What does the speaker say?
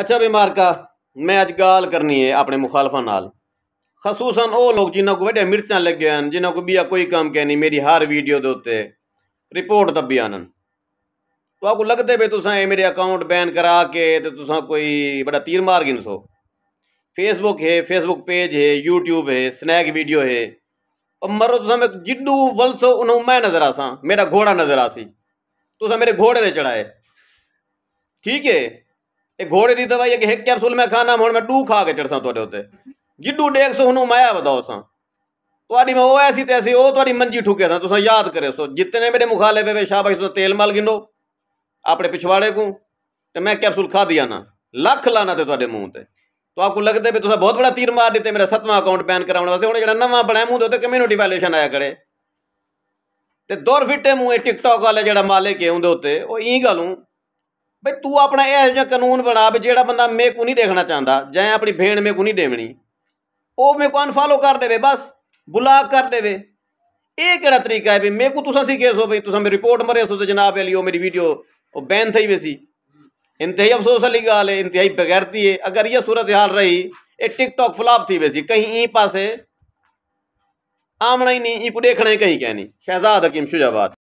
अच्छा ਬਈ ਮਾਰਕਾ ਮੈਂ ਅੱਜ ਗੱਲ ਕਰਨੀ ਹੈ ਆਪਣੇ ਮੁਖਾਲਫਾਂ ਨਾਲ ਖਸੂਸਨ ਉਹ ਲੋਕ ਜਿਨ੍ਹਾਂ ਕੋ ਵੱਡੇ ਮਿਰਚਾਂ ਲੱਗੇ ਹਨ ਜਿਨ੍ਹਾਂ ਕੋ ਬੀਆ ਕੋਈ ਕੰਮ ਕਹਿ ਨਹੀਂ ਮੇਰੀ ਹਰ ਵੀਡੀਓ ਦੇ ਉੱਤੇ ਰਿਪੋਰਟ ਦੱਬੀ तो आपको लगते भी तुसा ये मेरे अकाउंट बैन करा के तो तुसा कोई बड़ा तीर मार गिन सो फेसबुक है फेसबुक पेज है यूट्यूब है स्नैक वीडियो है और मरो तुसा मैं जिडू वलसो उन्होंने मैं नजर आसा मेरा घोड़ा नजर आसी तुसा मेरे घोड़े से चढ़ाए ठीक है ਇਹ ਘੋੜੇ ਦੀ ਦਵਾਈ ਹੈ ਕਿ ਇੱਕ ਕੈਪਸੂਲ ਮੈਂ ਖਾਣਾ ਹੁਣ ਮੈਂ ਟੂ ਖਾ ਕੇ ਚੜਸਾਂ ਤੁਹਾਡੇ ਉੱਤੇ ਜਿੱਡੂ ਸੋ ਨੂੰ ਮਾਇਆ ਬਤਾਓ ਸਾਂ ਤੁਹਾਡੀ ਮੈਂ ਉਹ ਐਸੀ ਤੇ ਐਸੀ ਉਹ ਤੁਹਾਡੀ ਮੰਜੀ ਠੁਕੇ ਤਾਂ ਤੁਸੀਂ ਯਾਦ ਕਰੇ ਸੋ ਜਿੰਨੇ ਮੇਰੇ ਮੁਖਾਲੇ ਵੇ ਸ਼ਾਬਾਸ਼ ਤੋਂ ਤੇਲ ਮਾਲ ਗਿੰਡੋ ਆਪਣੇ ਪਿਛਵਾੜੇ ਕੋ ਤੇ ਮੈਂ ਕੈਪਸੂਲ ਖਾ ਦਿਆ ਨਾ ਲੱਖ ਲਾਣਾ ਤੇ ਤੁਹਾਡੇ ਮੂੰਹ ਤੇ ਤੋ ਆਪਕੋ ਲੱਗਦਾ ਵੀ ਤੁਸੀਂ ਬਹੁਤ ਬੜਾ ਤੀਰ ਮਾਰ ਦਿੱਤੇ ਮੇਰਾ ਸੱਤਵਾਂ ਅਕਾਊਂਟ ਬੈਨ ਕਰਾਉਣ ਵਾਸਤੇ ਹੁਣ ਜਿਹੜਾ ਨਵਾਂ ਬਣਾਇਆ ਮੂੰਹ ਦੇ ਉੱਤੇ ਕਮਿਊਨਿਟੀ ਵੈਲਿਊਸ਼ਨ ਆਇਆ ਕਰੇ ਤੇ ਦੌਰ ਫਿੱਟੇ ਮੂੰਹ ਇਹ ਟਿਕਟੌਕ ਵਾਲੇ ਜਿਹੜਾ ਮਾਲਕ ਹੈ ਉਹਦੇ ਉੱਤੇ ਉਹ ਇਹ ਗੱਲ ਨੂੰ ਬਈ ਤੂੰ ਆਪਣਾ ਇਹ ਜਿਹਾ ਕਾਨੂੰਨ ਬਣਾ ਵੀ ਜਿਹੜਾ ਬੰਦਾ ਮੇ ਕੋ ਨਹੀਂ ਦੇਖਣਾ ਚਾਹੁੰਦਾ ਜਾਂ ਆਪਣੀ ਭੇਣ ਮੇ ਕੋ ਨਹੀਂ ਦੇਵਣੀ ਉਹ ਮੇ ਕੋ ਅਨਫਾਲੋ ਕਰ ਦੇਵੇ ਬਸ ਬੁਲਾਕ ਕਰ ਦੇਵੇ ਇਹ ਕਿਹੜਾ ਤਰੀਕਾ ਹੈ ਵੀ ਮੇ ਕੋ ਤੁਸੀਂ ਸੀ ਕੇਸ ਹੋ ਬਈ ਤੁਸੀਂ ਮੇਰੀ ਰਿਪੋਰਟ ਮਰੇ ਸੋ ਤੇ ਜਨਾਬ ਅਲੀ ਉਹ ਮੇਰੀ ਵੀਡੀਓ ਉਹ ਬੈਨ ਥਈ ਵੇ ਸੀ इंतहाई अफसोस वाली गाल है इंतहाई बगैरती है अगर यह सूरत हाल रही ये टिकटॉक फ्लॉप थी वैसी कहीं ई पास आमना ही नहीं ई को देखना ਕਹੀਂ ਕਹਿ ਨਹੀਂ ਸ਼ਹਿਜ਼ਾਦ ਹਕੀਮ ਸ਼ੁਜਾਬਾਦ